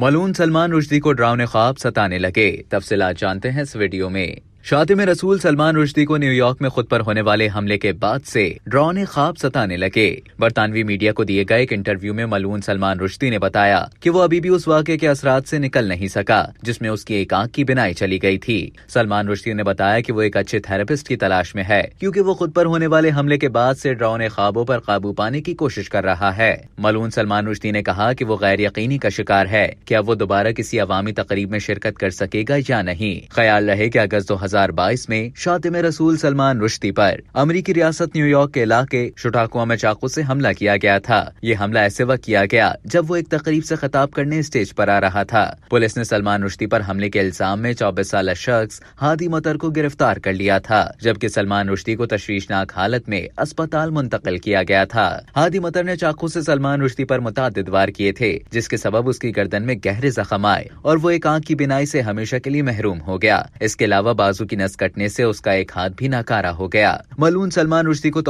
मलून सलमान रुश्दी को डरावने ख्वाब सताने लगे तफसला जानते हैं इस वीडियो में शादी में रसूल सलमान रुश्दी को न्यूयॉर्क में खुद पर होने वाले हमले के बाद से ड्रॉने खाब सताने लगे बरतानवी मीडिया को दिए गए एक इंटरव्यू में मलून सलमान रुश्दी ने बताया कि वो अभी भी उस वाक्य के असरात से निकल नहीं सका जिसमें उसकी एक आंख की बिनाई चली गई थी सलमान रुश्दी ने बताया कि वो एक अच्छे थेरेपिस्ट की तलाश में है क्योंकि वो खुद पर होने वाले हमले के बाद से ड्रॉने ख्वाबों पर काबू पाने की कोशिश कर रहा है मलून सलमान रुश्दी ने कहा कि वो गैर यकीनी का शिकार है क्या वो दोबारा किसी अवामी तकरीब में शिरकत कर सकेगा या नहीं ख्याल रहे की अगस्त दो 2022 में शातिम रसूल सलमान रुश्ती पर अमेरिकी रियासत न्यूयॉर्क के इलाके शुटाकुआ में चाकू से हमला किया गया था ये हमला ऐसे वक्त किया गया जब वो एक तकरीब से खिताब करने स्टेज पर आ रहा था पुलिस ने सलमान रुश्ती पर हमले के इल्जाम में चौबीस साल शख्स हादी मतर को गिरफ्तार कर लिया था जबकि सलमान रुश्ती को तशवीशनाक हालत में अस्पताल मुंतकिल किया गया था हादी मतर ने चाकू से सलमान रुश्ती पर मुतद वार किए थे जिसके सबब उसकी गर्दन में गहरे जख्म आए और वो एक आंख की बिनाई से हमेशा के लिए महरूम हो गया इसके अलावा बाजू की नस कटने से उसका एक हाथ भी नाकारा हो गया मलून सलमान रुश्दी को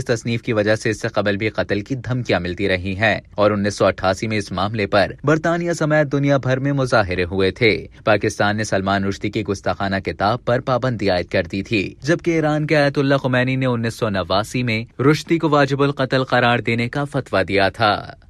इस तसनीफ की वजह से इससे कबल भी कत्ल की धमकियां मिलती रही हैं और 1988 में इस मामले पर बरतानिया समेत दुनिया भर में मुजाहरे हुए थे पाकिस्तान ने सलमान रुश्दी की गुस्ताखाना किताब पर पाबंदी आयद कर दी थी जबकि ईरान के आयतुल्ला खुमैनी ने उन्नीस में रुश्दी को वाजिबुल कत्ल करार देने का फतवा दिया था